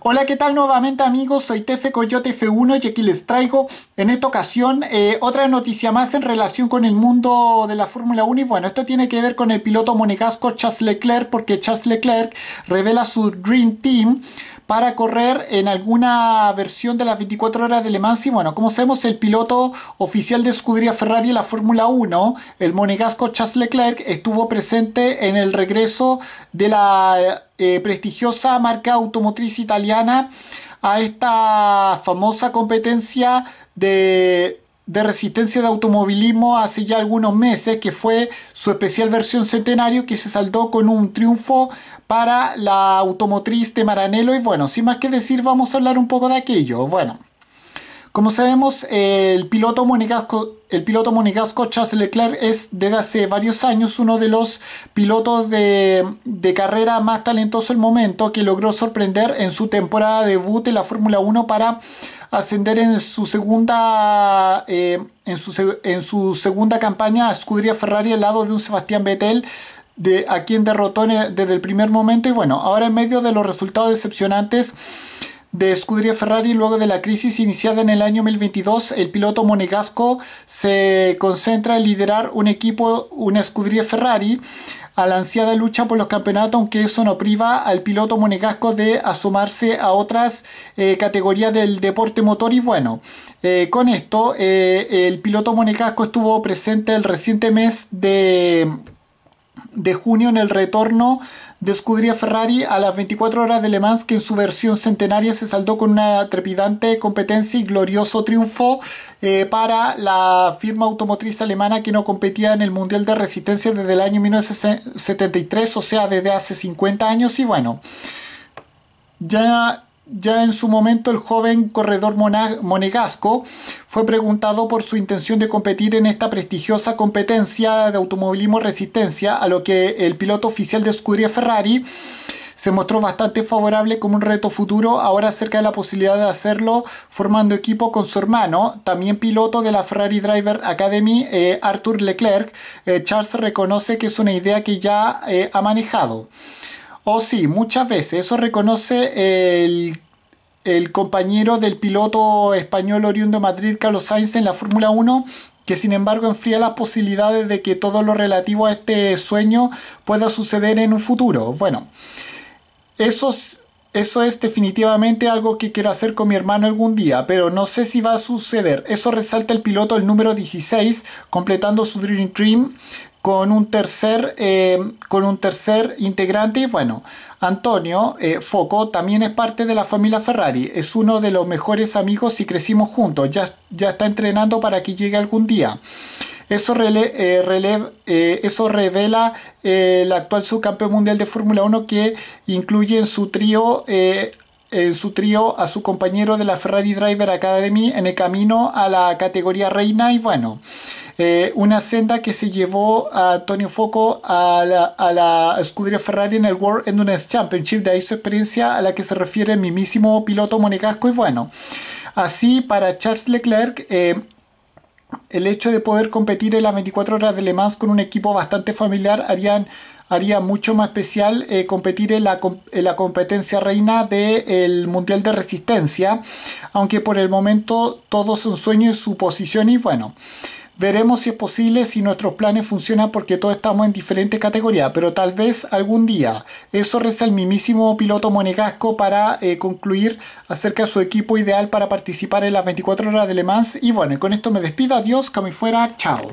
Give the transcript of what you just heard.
Hola, ¿qué tal nuevamente amigos? Soy Tefe Coyote F1 y aquí les traigo en esta ocasión eh, otra noticia más en relación con el mundo de la Fórmula 1 y bueno, esto tiene que ver con el piloto monegasco Charles Leclerc porque Charles Leclerc revela su Dream Team para correr en alguna versión de las 24 horas de Le Mans y bueno, como sabemos el piloto oficial de escudería Ferrari en la Fórmula 1, el monegasco Charles Leclerc, estuvo presente en el regreso de la eh, prestigiosa marca automotriz italiana a esta famosa competencia de, resistencia de automovilismo hace ya algunos meses, que fue su especial versión centenario, que se saldó con un triunfo para la automotriz de Maranello. Y bueno, sin más que decir, vamos a hablar un poco de aquello. Bueno. Como sabemos, el piloto monegasco, el piloto Charles Leclerc es desde hace varios años uno de los pilotos de, carrera más talentoso del momento que logró sorprender en su temporada de debut en la Fórmula 1 para ascender en su segunda eh, en, su, en su segunda campaña a Scuderia Ferrari al lado de un Sebastián Vettel de, a quien derrotó desde el primer momento y bueno, ahora en medio de los resultados decepcionantes de Scuderia Ferrari luego de la crisis iniciada en el año 2022, el piloto monegasco se concentra en liderar un equipo, una Scuderia Ferrari, a la ansiada lucha por los campeonatos, aunque eso no priva al piloto monegasco de asomarse a otras eh, categorías del deporte motor. Y bueno, eh, con esto, eh, el piloto monegasco estuvo presente el reciente mes de, de junio en el retorno Descubría Ferrari a las 24 horas de Le Mans, que en su versión centenaria se saldó con una trepidante competencia y glorioso triunfo eh, para la firma automotriz alemana que no competía en el Mundial de Resistencia desde el año 1973, o sea, desde hace 50 años. Y bueno, ya ya en su momento el joven corredor monegasco fue preguntado por su intención de competir en esta prestigiosa competencia de automovilismo resistencia, a lo que el piloto oficial de Scuderia Ferrari se mostró bastante favorable como un reto futuro, ahora acerca de la posibilidad de hacerlo formando equipo con su hermano, también piloto de la Ferrari Driver Academy, eh, Arthur Leclerc. Eh, Charles reconoce que es una idea que ya eh, ha manejado. Oh sí, muchas veces, eso reconoce el, compañero del piloto español oriundo Madrid, Carlos Sainz, en la Fórmula 1, que sin embargo enfría las posibilidades de que todo lo relativo a este sueño pueda suceder en un futuro. Bueno, eso es, eso es definitivamente algo que quiero hacer con mi hermano algún día, pero no sé si va a suceder. Eso resalta el piloto el número 16, completando su Dream Dream con un tercer, eh, con un tercer integrante. Y bueno, Antonio eh, Foco también es parte de la familia Ferrari. Es uno de los mejores amigos y crecimos juntos. Ya, ya está entrenando para que llegue algún día. Eso, rele, eh, eso, revela el actual subcampeón mundial de Fórmula 1 que incluye en su trío en su trío a su compañero de la Ferrari Driver Academy en el camino a la categoría reina y bueno. Eh, una senda que se llevó a Tony Foco a la, a escudería Ferrari en el World Endurance Championship, de ahí su experiencia a la que se refiere el mismísimo piloto Monegasco y bueno. Así para Charles Leclerc, eh, el hecho de poder competir en las 24 horas de Le Mans con un equipo bastante familiar harían, haría mucho más especial eh, competir en la, competencia reina del Mundial de Resistencia, aunque por el momento todo es un sueño y posición y bueno. Veremos si es posible, si nuestros planes funcionan porque todos estamos en diferentes categorías, pero tal vez algún día. Eso reza el mismísimo piloto monegasco para eh, concluir acerca de su equipo ideal para participar en las 24 horas de Le Mans. Y bueno, con esto me despido, adiós, que fuera, chao.